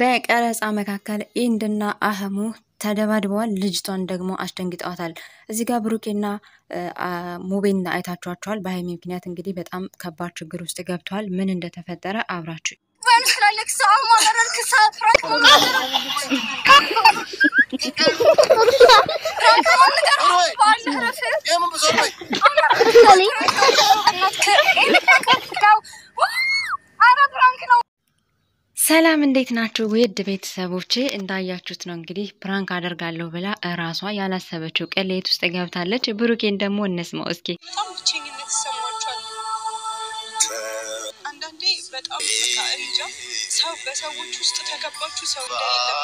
በቀረጻ መካከል ኢንድና አህሙ ተደባድበዋል። ልጅቷን ደግሞ አስደንግጠዋታል። እዚህ ጋር ብሩኬና ሙቤና አይታችኋቸዋል። በሀይሚ ምክንያት እንግዲህ በጣም ከባድ ችግር ውስጥ ገብተዋል። ምን እንደተፈጠረ አብራችሁ ሰላም እንዴት ናችሁ? ውድ ቤተሰቦቼ እንዳያችሁት ነው እንግዲህ ፕራንክ አደርጋለሁ ብላ እራሷ ያላሰበችው ቅሌት ውስጥ ገብታለች። ብሩኬን ደግሞ እነስማው እስኪ። በጣም ብቸኝነት ይሰማችኋል አንዳንዴ። በጣም በቃ እንጃ ሰው በሰዎች ውስጥ ሰው እንደሌለ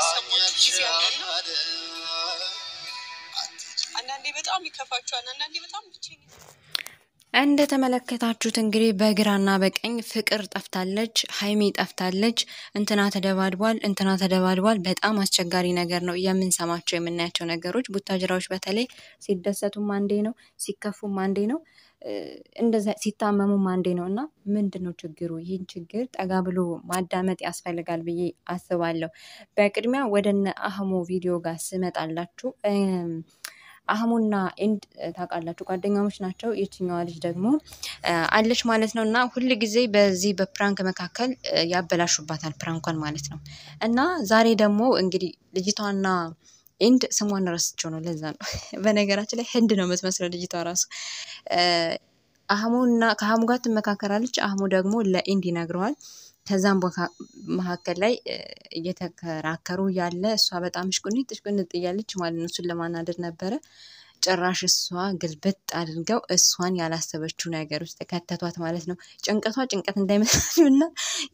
አንዳንዴ በጣም ይከፋችኋል። አንዳንዴ በጣም ብቸኝነት እንደተመለከታችሁት እንግዲህ በግራና በቀኝ ፍቅር ጠፍታለች፣ ሀይሚ ጠፍታለች፣ እንትና ተደባድቧል፣ እንትና ተደባድቧል። በጣም አስቸጋሪ ነገር ነው የምንሰማቸው የምናያቸው ነገሮች። ቡታጅራዎች በተለይ ሲደሰቱም አንዴ ነው፣ ሲከፉም አንዴ ነው፣ እንደዛ ሲታመሙም አንዴ ነው እና ምንድን ነው ችግሩ? ይህን ችግር ጠጋ ብሎ ማዳመጥ ያስፈልጋል ብዬ አስባለሁ። በቅድሚያ ወደነ አህሞ ቪዲዮ ጋር ስመጣላችሁ አህሙና ኤንድ ታውቃላችሁ ጓደኛሞች ናቸው። የችኛዋ ልጅ ደግሞ አለች ማለት ነው። እና ሁል ጊዜ በዚህ በፕራንክ መካከል ያበላሹባታል ፕራንኳን ማለት ነው። እና ዛሬ ደግሞ እንግዲህ ልጅቷና ኤንድ ስሟን ረስቸው ነው። ለዛ ነው በነገራችን ላይ ህንድ ነው የምትመስለው ልጅቷ ራሱ አህሙ ከአህሙ ጋር ትመካከራለች። አህሙ ደግሞ ለኢንድ ይነግረዋል። ከዛም መካከል ላይ እየተከራከሩ ያለ እሷ በጣም ሽቁንጥ ሽቁንጥ እያለች ማለት ነው እሱን ለማናደድ ነበረ ጭራሽ እሷ ግልብጥ አድርገው እሷን ያላሰበችው ነገር ውስጥ ከተቷት ማለት ነው። ጭንቀቷ ጭንቀት እንዳይመስላችሁ እና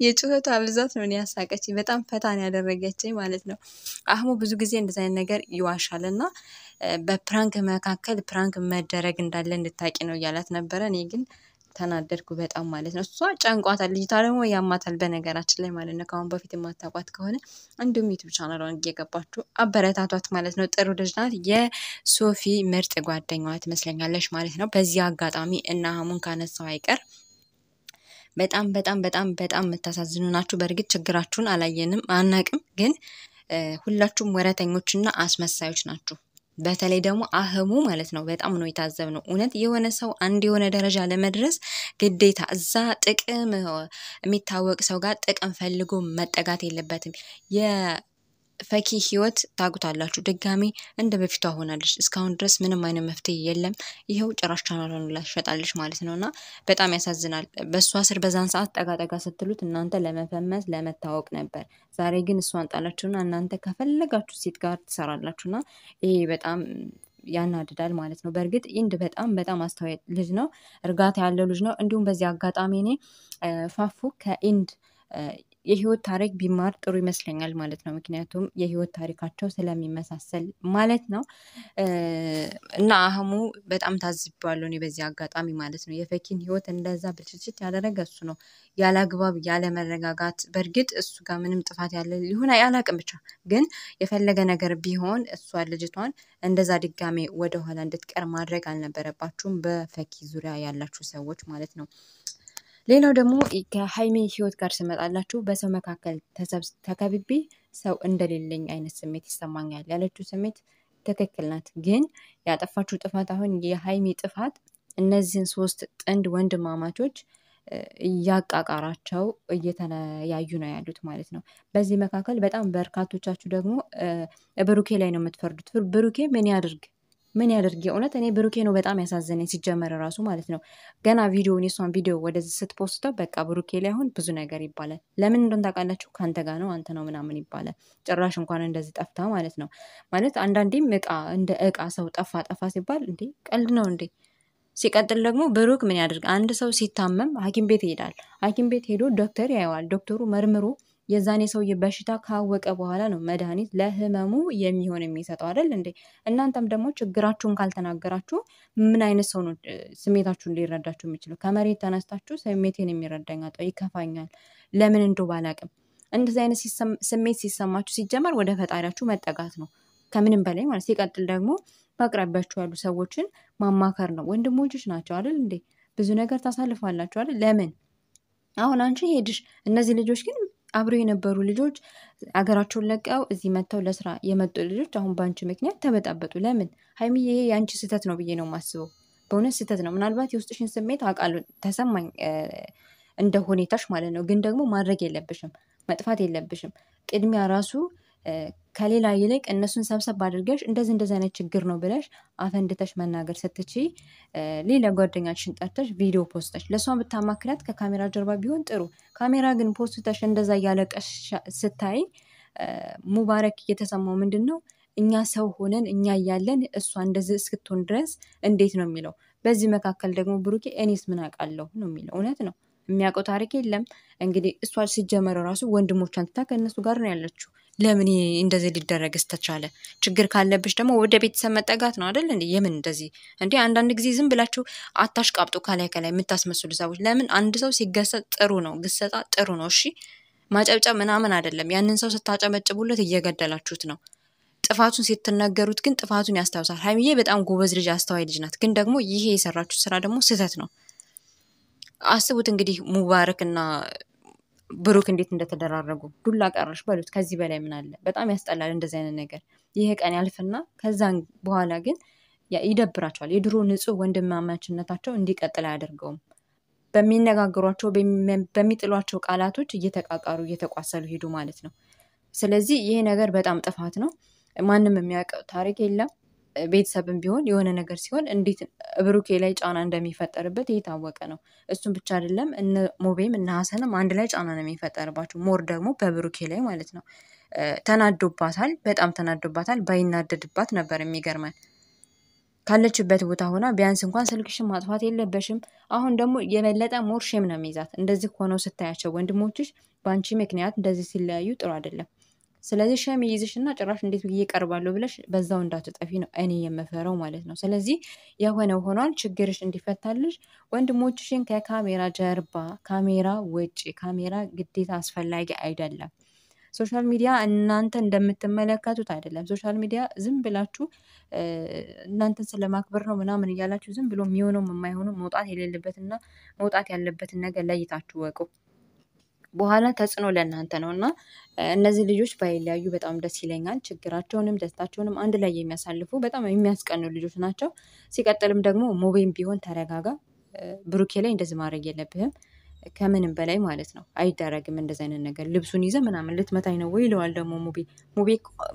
የጩኸቷ ብዛት ምን ያሳቀች፣ በጣም ፈታን ያደረገችኝ ማለት ነው። አህሙ ብዙ ጊዜ እንደዚህ አይነት ነገር ይዋሻል እና በፕራንክ መካከል ፕራንክ መደረግ እንዳለ እንድታቂ ነው እያላት ነበረ። እኔ ግን ተናደድኩ በጣም ማለት ነው። እሷ ጨንቋታል፣ ልጅቷ ደግሞ ያማታል በነገራችን ላይ ማለት ነው። ከአሁን በፊት የማታውቋት ከሆነ እንዲሁም ዩቱብ ቻናሏን እየገባችሁ አበረታቷት ማለት ነው። ጥሩ ልጅ ናት። የሶፊ ምርጥ ጓደኛዋ ትመስለኛለች ማለት ነው። በዚህ አጋጣሚ እና ሀሙን ካነሳው አይቀር በጣም በጣም በጣም በጣም የምታሳዝኑ ናችሁ። በእርግጥ ችግራችሁን አላየንም አናቅም፣ ግን ሁላችሁም ወረተኞችና አስመሳዮች ናችሁ። በተለይ ደግሞ አህሙ ማለት ነው በጣም ነው የታዘብነው። እውነት የሆነ ሰው አንድ የሆነ ደረጃ ለመድረስ ግዴታ እዛ ጥቅም የሚታወቅ ሰው ጋር ጥቅም ፈልጎ መጠጋት የለበትም። ፈኪ ህይወት ታጉታላችሁ። ድጋሚ እንደ በፊቷ ሆናለች። እስካሁን ድረስ ምንም አይነት መፍትሄ የለም። ይኸው ጭራሽ ቻናሏን ሸጣለች ማለት ነው እና በጣም ያሳዝናል። በእሷ ስር በዛን ሰዓት ጠጋጠጋ ስትሉት እናንተ ለመፈመስ ለመታወቅ ነበር። ዛሬ ግን እሷን ጣላችሁና እናንተ ከፈለጋችሁ ሴት ጋር ትሰራላችሁና ይሄ በጣም ያናድዳል ማለት ነው። በእርግጥ ኢንድ በጣም በጣም አስተዋይ ልጅ ነው፣ እርጋታ ያለው ልጅ ነው። እንዲሁም በዚህ አጋጣሚ እኔ ፋፉ ከኢንድ የህይወት ታሪክ ቢማር ጥሩ ይመስለኛል ማለት ነው። ምክንያቱም የህይወት ታሪካቸው ስለሚመሳሰል ማለት ነው። እና አህሙ በጣም ታዝቤዋለሁ እኔ በዚህ አጋጣሚ ማለት ነው። የፈኪን ህይወት እንደዛ ብልጭልጭት ያደረገ እሱ ነው። ያለ አግባብ ያለ መረጋጋት፣ በእርግጥ እሱ ጋር ምንም ጥፋት ያለ ሊሆን አላቅም፣ ብቻ ግን የፈለገ ነገር ቢሆን እሷ ልጅቷን እንደዛ ድጋሜ ወደኋላ እንድትቀር ማድረግ አልነበረባችሁም፣ በፈኪ ዙሪያ ያላችሁ ሰዎች ማለት ነው። ሌላው ደግሞ ከሀይሜ ህይወት ጋር ስመጣላችሁ በሰው መካከል ተከብቤ ሰው እንደሌለኝ አይነት ስሜት ይሰማኛል ያለችው ስሜት ትክክል ናት። ግን ያጠፋችሁ ጥፋት አሁን የሀይሜ ጥፋት እነዚህን ሶስት ጥንድ ወንድማማቾች እያቃቃራቸው እየተለያዩ ነው ያሉት ማለት ነው። በዚህ መካከል በጣም በርካቶቻችሁ ደግሞ ብሩኬ ላይ ነው የምትፈርዱት። ብሩኬ ምን ያድርግ ምን ያደርግ የእውነት እኔ ብሩኬ ነው በጣም ያሳዘነኝ። ሲጀመር ራሱ ማለት ነው ገና ቪዲዮን የሷን ቪዲዮ ወደዚህ ስትፖስተው በቃ ብሩኬ ላይ አሁን ብዙ ነገር ይባላል። ለምን እንደሆነ ታውቃላችሁ? ከአንተ ጋር ነው አንተ ነው ምናምን ይባላል። ጭራሽ እንኳን እንደዚህ ጠፍታ ማለት ነው ማለት አንዳንዴም እቃ እንደ እቃ ሰው ጠፋ ጠፋ ሲባል እንዴ ቀልድ ነው እንዴ? ሲቀጥል ደግሞ ብሩክ ምን ያደርግ አንድ ሰው ሲታመም ሐኪም ቤት ይሄዳል። ሐኪም ቤት ሄዶ ዶክተር ያየዋል። ዶክተሩ መርምሮ የዛኔ ሰውዬ በሽታ ካወቀ በኋላ ነው መድኃኒት ለህመሙ የሚሆን የሚሰጠው አይደል እንዴ? እናንተም ደግሞ ችግራችሁን ካልተናገራችሁ ምን አይነት ሰው ነው ስሜታችሁን ሊረዳችሁ የሚችለው? ከመሬት ተነስታችሁ ስሜቴን የሚረዳኝ አጣሁ፣ ይከፋኛል፣ ለምን እንዶ ባላቅም። እንደዚህ አይነት ስሜት ሲሰማችሁ ሲጀመር ወደ ፈጣሪያችሁ መጠጋት ነው ከምንም በላይ ማለት ሲቀጥል ደግሞ በአቅራቢያችሁ ያሉ ሰዎችን ማማከር ነው። ወንድሞችሽ ናቸው አይደል እንዴ? ብዙ ነገር ታሳልፋላችሁ አይደል? ለምን አሁን አንቺ ሄድሽ፣ እነዚህ ልጆች ግን አብረው የነበሩ ልጆች አገራቸውን ለቀው እዚህ መጥተው ለስራ የመጡ ልጆች አሁን በአንቺ ምክንያት ተበጣበጡ። ለምን ሀይሚ? ይሄ የአንቺ ስህተት ነው ብዬ ነው ማስበው በእውነት ስህተት ነው። ምናልባት የውስጥሽን ስሜት አውቃለሁ፣ ተሰማኝ እንደ ሁኔታሽ ማለት ነው። ግን ደግሞ ማድረግ የለብሽም መጥፋት የለብሽም ቅድሚያ ራሱ ከሌላ ይልቅ እነሱን ሰብሰብ አድርገሽ እንደዚህ እንደዚህ አይነት ችግር ነው ብለሽ አፈንድተሽ መናገር ስትቺ ሌላ ጓደኛችን ጠርተሽ ቪዲዮ ፖስተሽ ለእሷ ብታማክሪያት ከካሜራ ጀርባ ቢሆን ጥሩ። ካሜራ ግን ፖስተሽ እንደዛ እያለቀሽ ስታይ ሙባረክ እየተሰማው ምንድን ነው እኛ ሰው ሆነን እኛ እያለን እሷ እንደዚህ እስክትሆን ድረስ እንዴት ነው የሚለው። በዚህ መካከል ደግሞ ብሩኬ እኔስ ምን አውቃለሁ ነው የሚለው። እውነት ነው። የሚያውቀው ታሪክ የለም። እንግዲህ እሷ ሲጀመረው ራሱ ወንድሞቿን ትታ ከእነሱ ጋር ነው ያለችው። ለምን እንደዚህ ሊደረግ ተቻለ? ችግር ካለብሽ ደግሞ ወደ ቤተሰብ መጠጋት ነው አደል? እንዲ የምን እንደዚህ እንዲ አንዳንድ ጊዜ ዝም ብላችሁ አታሽቃብጡ። ከላይ ከላይ የምታስመስሉ ሰዎች ለምን? አንድ ሰው ሲገሰጥ ጥሩ ነው፣ ግሰጣ ጥሩ ነው። እሺ ማጨብጨብ ምናምን አይደለም። ያንን ሰው ስታጨበጭቡለት እየገደላችሁት ነው። ጥፋቱን ስትነገሩት ግን ጥፋቱን ያስታውሳል። ሀይሚዬ በጣም ጎበዝ ልጅ፣ አስተዋይ ልጅ ናት። ግን ደግሞ ይሄ የሰራችሁት ስራ ደግሞ ስህተት ነው። አስቡት እንግዲህ ሙባረክ እና ብሩክ እንዴት እንደተደራረጉ ዱላ ቀረሽ በሉት። ከዚህ በላይ ምን አለ? በጣም ያስጠላል እንደዚህ አይነት ነገር። ይሄ ቀን ያልፍና ከዛን በኋላ ግን ይደብራቸዋል። የድሮ ንጹህ ወንድማማችነታቸው እንዲቀጥል አያደርገውም። በሚነጋግሯቸው በሚጥሏቸው ቃላቶች እየተቃቃሩ እየተቋሰሉ ሄዱ ማለት ነው። ስለዚህ ይሄ ነገር በጣም ጥፋት ነው። ማንም የሚያውቀው ታሪክ የለም። ቤተሰብም ቢሆን የሆነ ነገር ሲሆን እንዴት ብሩኬ ላይ ጫና እንደሚፈጠርበት የታወቀ ነው። እሱም ብቻ አይደለም እነ ሞቤም እነ ሀሰንም አንድ ላይ ጫና ነው የሚፈጠርባቸው። ሞር ደግሞ በብሩኬ ላይ ማለት ነው። ተናዶባታል፣ በጣም ተናዶባታል። ባይናደድባት ነበር የሚገርመን። ካለችበት ቦታ ሆና ቢያንስ እንኳን ስልክሽን ማጥፋት የለበሽም። አሁን ደግሞ የበለጠ ሞር ሼም ነው የሚይዛት። እንደዚህ ሆነው ስታያቸው ወንድሞችሽ በአንቺ ምክንያት እንደዚህ ሲለያዩ ጥሩ አይደለም። ስለዚህ ሸም ይይዝሽና ጭራሽ እንዴት ብዬ እቀርባለሁ ብለሽ በዛው እንዳትጠፊ ነው እኔ የምፈረው ማለት ነው። ስለዚህ የሆነ ሆኗል፣ ችግርሽ እንዲፈታልሽ ወንድሞችሽን ከካሜራ ጀርባ፣ ካሜራ ውጭ፣ ካሜራ ግዴታ አስፈላጊ አይደለም። ሶሻል ሚዲያ እናንተ እንደምትመለከቱት አይደለም። ሶሻል ሚዲያ ዝም ብላችሁ እናንተን ስለማክበር ነው ምናምን እያላችሁ ዝም ብሎ የሚሆነው የማይሆነው መውጣት የሌለበትና መውጣት ያለበትን ነገር ለይታችሁ ወቁ። በኋላ ተጽዕኖ ለእናንተ ነው እና እነዚህ ልጆች ባይለያዩ በጣም ደስ ይለኛል። ችግራቸውንም ደስታቸውንም አንድ ላይ የሚያሳልፉ በጣም የሚያስቀኑ ልጆች ናቸው። ሲቀጥልም ደግሞ ሞቤም ቢሆን ተረጋጋ፣ ብሩኬ ላይ እንደዚህ ማድረግ የለብህም ከምንም በላይ ማለት ነው። አይደረግም እንደዚህ አይነት ነገር። ልብሱን ይዘ ምናምን ልትመታኝ ነው ወይ ይለዋል ደግሞ ሙቤ ሙቤ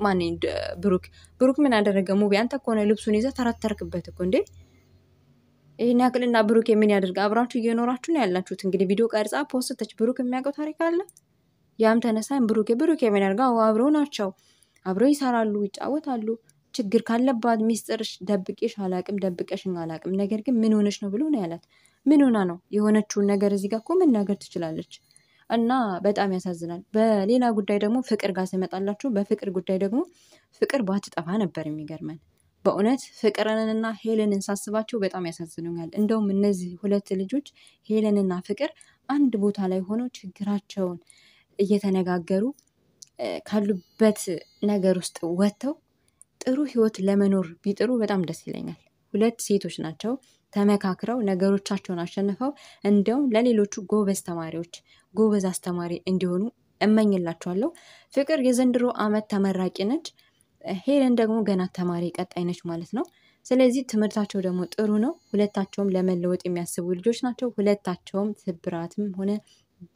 ማን ብሩክ ብሩክ ምን አደረገ ሙቤ? አንተ ከሆነ ልብሱን ይዘ ተራተርክበት እኮ እንዴ ይህን ያክልና ብሩክ የምን ያደርግ አብራችሁ እየኖራችሁ ነው ያላችሁት። እንግዲህ ቪዲዮ ቀርጻ ፖስተች ብሩክ የሚያውቀው ታሪክ አለ። ያም ተነሳይም ብሩክ ብሩክ የምን ያደርገው አብረው ናቸው፣ አብረው ይሰራሉ፣ ይጫወታሉ። ችግር ካለባት ሚስጥር ደብቄሽ አላቅም ደብቀሽኝ አላቅም፣ ነገር ግን ምን ሆነች ነው ብሎ ነው ያላት። ምን ሆና ነው የሆነችውን ነገር እዚህ ጋር እኮ መናገር ትችላለች። እና በጣም ያሳዝናል። በሌላ ጉዳይ ደግሞ ፍቅር ጋር ስመጣላችሁ፣ በፍቅር ጉዳይ ደግሞ ፍቅር ባትጠፋ ነበር የሚገርመን በእውነት ፍቅርንና ሄለንን ሳስባቸው በጣም ያሳዝኑኛል። እንደውም እነዚህ ሁለት ልጆች ሄለንና ፍቅር አንድ ቦታ ላይ ሆነው ችግራቸውን እየተነጋገሩ ካሉበት ነገር ውስጥ ወጥተው ጥሩ ህይወት ለመኖር ቢጥሩ በጣም ደስ ይለኛል። ሁለት ሴቶች ናቸው ተመካክረው ነገሮቻቸውን አሸንፈው እንዲያውም ለሌሎቹ ጎበዝ ተማሪዎች ጎበዝ አስተማሪ እንዲሆኑ እመኝላቸዋለሁ። ፍቅር የዘንድሮ ዓመት ተመራቂ ነች። ሄለን ደግሞ ገና ተማሪ ቀጣይ ነች ማለት ነው። ስለዚህ ትምህርታቸው ደግሞ ጥሩ ነው። ሁለታቸውም ለመለወጥ የሚያስቡ ልጆች ናቸው። ሁለታቸውም ስብራትም ሆነ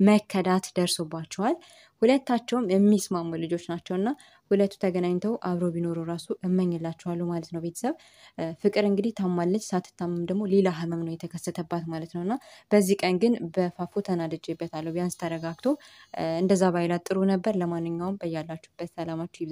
መከዳት ደርሶባቸዋል። ሁለታቸውም የሚስማሙ ልጆች ናቸው እና ሁለቱ ተገናኝተው አብሮ ቢኖሩ ራሱ እመኝላቸዋሉ ማለት ነው። ቤተሰብ ፍቅር እንግዲህ ታማለች። ሳትታመም ደግሞ ሌላ ህመም ነው የተከሰተባት ማለት ነው እና በዚህ ቀን ግን በፋፎ ተናድጄበታለሁ። ቢያንስ ተረጋግቶ እንደዛ ባይላት ጥሩ ነበር። ለማንኛውም በያላችሁበት ሰላማችሁ ይብዛ።